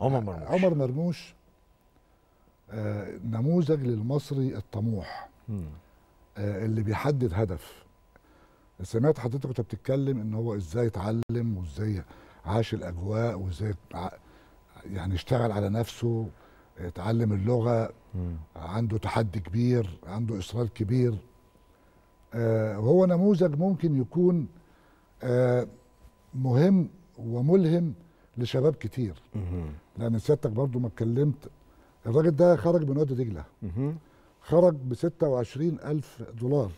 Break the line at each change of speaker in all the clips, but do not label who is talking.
عمر مرموش عمر مرموش آه نموذج للمصري الطموح آه اللي بيحدد هدف سمعت حضرتك وانت بتتكلم ان هو ازاي اتعلم وازاي عاش الاجواء وازاي يعني اشتغل على نفسه اتعلم اللغه مم. عنده تحدي كبير عنده اصرار كبير آه هو نموذج ممكن يكون آه مهم وملهم لشباب كتير لان سيادتك برضو ما اتكلمت الراجل ده خرج من وادي دجله خرج ب 26 ألف دولار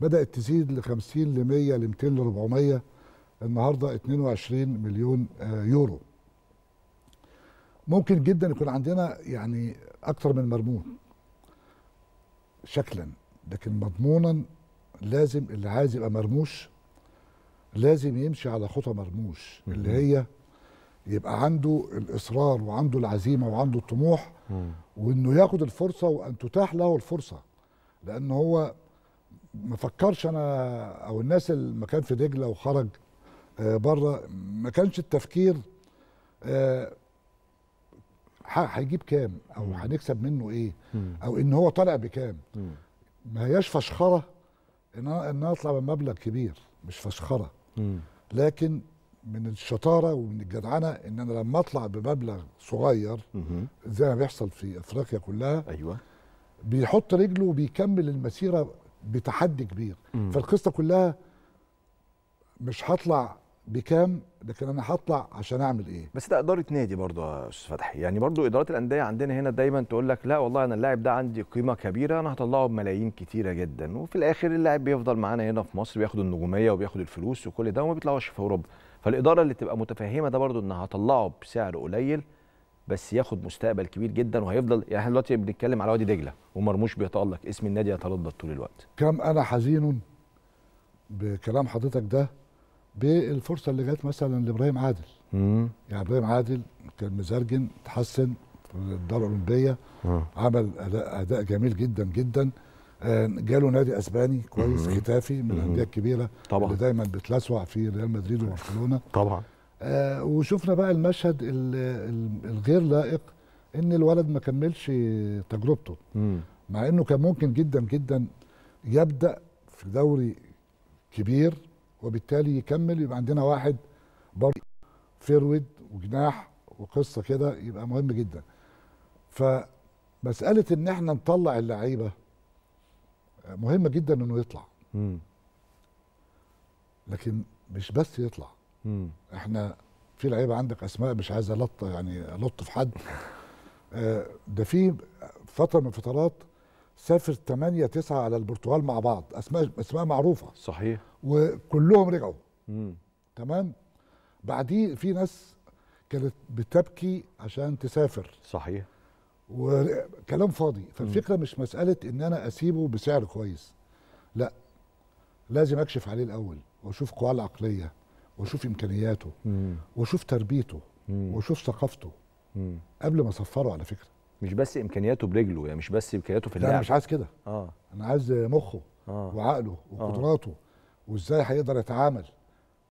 بدأت تزيد ل 50 ل 100 ل 200 ل 400 النهارده 22 مليون آه، يورو ممكن جدا يكون عندنا يعني أكثر من مرمون شكلا لكن مضمونا لازم اللي عايز يبقى مرموش لازم يمشي على خطى مرموش اللي هي يبقى عنده الاصرار وعنده العزيمه وعنده الطموح وانه ياخد الفرصه وان تتاح له الفرصه لان هو ما فكرش انا او الناس اللي ما كان في دجله وخرج آه، بره ما كانش التفكير آه، هيجيب كام او هنكسب منه ايه او ان هو طالع بكام ما هياش فشخره ان انا اطلع بمبلغ كبير مش فشخره لكن من الشطاره ومن الجدعنه ان انا لما اطلع بمبلغ صغير زي ما بيحصل في افريقيا كلها ايوه بيحط رجله وبيكمل المسيره بتحدي كبير فالقصه كلها مش هطلع بكام لكن انا هطلع عشان اعمل ايه
بس ده اداره نادي برضه يا استاذ فتحي يعني برضه ادارات الانديه عندنا هنا دايما تقول لك لا والله انا اللاعب ده عندي قيمه كبيره انا هطلعه بملايين كتيره جدا وفي الاخر اللاعب بيفضل معانا هنا في مصر بياخد النجوميه وبياخد الفلوس وكل ده وما بيطلعوش في اوروبا فالاداره اللي تبقى متفهمه ده برضه ان هطلعه بسعر قليل بس ياخد مستقبل كبير جدا وهيفضل يعني احنا دلوقتي بنتكلم على وادي دجله ومرموش بيتالق اسم النادي يتردد طول الوقت
كم انا حزين بكلام حضرتك ده بالفرصه اللي جت مثلا لابراهيم عادل مم. يعني ابراهيم عادل كان مزرجن تحسن في الدوره الاولمبيه عمل اداء اداء جميل جدا جدا آه، جاله نادي اسباني كويس ختافي من الانديه الكبيره طبعا اللي دايما بتلسوع في ريال مدريد وبرشلونه طبعا آه وشفنا بقى المشهد الغير لائق ان الولد ما كملش تجربته مم. مع انه كان ممكن جدا جدا يبدا في دوري كبير وبالتالي يكمل يبقى عندنا واحد برضه فيرود وجناح وقصه كده يبقى مهم جدا فمساله ان احنا نطلع اللعيبه مهمه جدا انه يطلع لكن مش بس يطلع احنا في لعيبه عندك اسماء مش عايز الط يعني الط في حد آه، ده في فتره من الفترات سافر 8 9 على البرتغال مع بعض اسماء اسماء معروفه صحيح وكلهم رجعوا مم. تمام بعديه في ناس كانت بتبكي عشان تسافر صحيح وكلام فاضي فالفكره مم. مش مساله ان انا اسيبه بسعر كويس لا لازم اكشف عليه الاول واشوف قواه العقليه واشوف امكانياته مم. واشوف تربيته مم. واشوف ثقافته مم. قبل ما اصفره على فكره
مش بس امكانياته برجله يعني مش بس امكانياته في اللعب انا مش عايز
كده اه انا عايز مخه آه. وعقله آه. وقدراته آه. وازاي هيقدر يتعامل